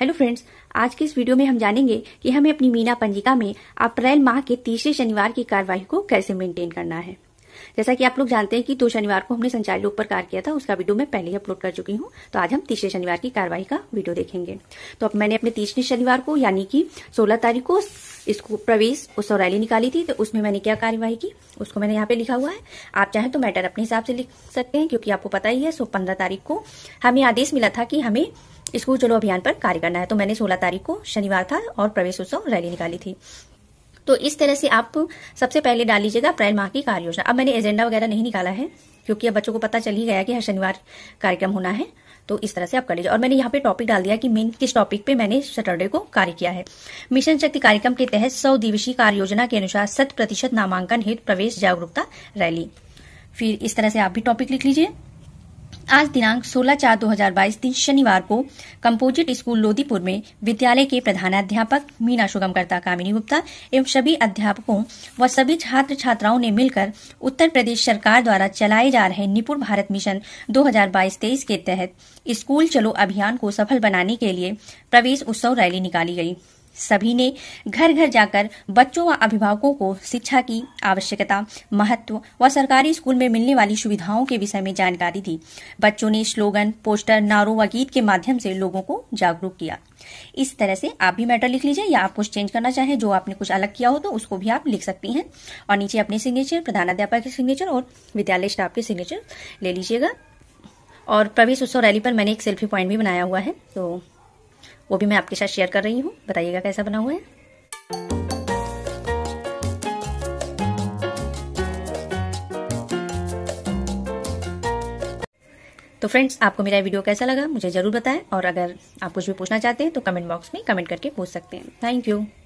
hello friends आज के इस वीडियो में हम जानेंगे कि हमें अपनी मीना पंजिका में अप्रैल माह के तीसरे शनिवार की कार्यवाही को कैसे मेंटेन करना है जैसा कि आप लोग जानते हैं कि दो शनिवार को हमने संचारी लोक पर कार्य किया था उसका वीडियो मैं पहले ही अपलोड कर चुकी हूँ तो आज हम तीसरे शनिवार की कार्यवाही का वीडियो देखेंगे तो अब मैंने अपने तीसरे शनिवार को यानी कि सोलह तारीख को इसको प्रवेश उस रैली निकाली थी तो उसमें मैंने क्या कार्यवाही की उसको मैंने यहाँ पे लिखा हुआ है आप चाहें तो मैटर अपने हिसाब से लिख सकते हैं क्योंकि आपको पता ही है सो पंद्रह तारीख को हमें आदेश मिला था कि हमें स्कूल चलो अभियान पर कार्य करना है तो मैंने सोलह तारीख को शनिवार था और प्रवेश उत्सव रैली निकाली थी तो इस तरह से आप सबसे पहले डाल लीजिएगा अप्रैल माह की कार्य योजना अब मैंने एजेंडा वगैरह नहीं निकाला है क्योंकि अब बच्चों को पता चल ही गया कि हर शनिवार कार्यक्रम होना है तो इस तरह से आप कर लीजिए और मैंने यहाँ पे टॉपिक डाल दिया कि मेन किस टॉपिक पे मैंने सैटरडे को कार्य किया है मिशन शक्ति कार्यक्रम के तहत सौ दिवसीय कार्य योजना के अनुसार शत प्रतिशत नामांकन हेत प्रवेश जागरूकता रैली फिर इस तरह से आप भी टॉपिक लिख लीजिए आज दिनांक 16 चार 2022 दिन शनिवार को कंपोजिट स्कूल लोधीपुर में विद्यालय के प्रधानाध्यापक मीना शुगमकर्ता कामिनी गुप्ता एवं सभी अध्यापकों व सभी छात्र छात्राओं ने मिलकर उत्तर प्रदेश सरकार द्वारा चलाए जा रहे निपुण भारत मिशन 2022-23 के तहत स्कूल चलो अभियान को सफल बनाने के लिए प्रवेश उत्सव रैली निकाली गयी सभी ने घर घर जाकर बच्चों व अभिभावकों को शिक्षा की आवश्यकता महत्व व सरकारी स्कूल में मिलने वाली सुविधाओं के विषय में जानकारी दी बच्चों ने स्लोगन पोस्टर नारों व गीत के माध्यम से लोगों को जागरूक किया इस तरह से आप भी मैटर लिख लीजिए या आप कुछ चेंज करना चाहें जो आपने कुछ अलग किया हो तो उसको भी आप लिख सकती हैं और नीचे अपने सिग्नेचर प्रधानाध्यापक के सिग्नेचर और विद्यालय स्टाफ के सिग्नेचर ले लीजिएगा और प्रवेश उत्सव रैली पर मैंने एक सेल्फी पॉइंट भी बनाया हुआ है तो वो भी मैं आपके साथ शेयर कर रही हूँ बताइएगा कैसा बना हुआ है तो फ्रेंड्स आपको मेरा वीडियो कैसा लगा मुझे ज़रूर बताएं और अगर आप कुछ भी पूछना चाहते हैं तो कमेंट बॉक्स में कमेंट करके पूछ सकते हैं थैंक यू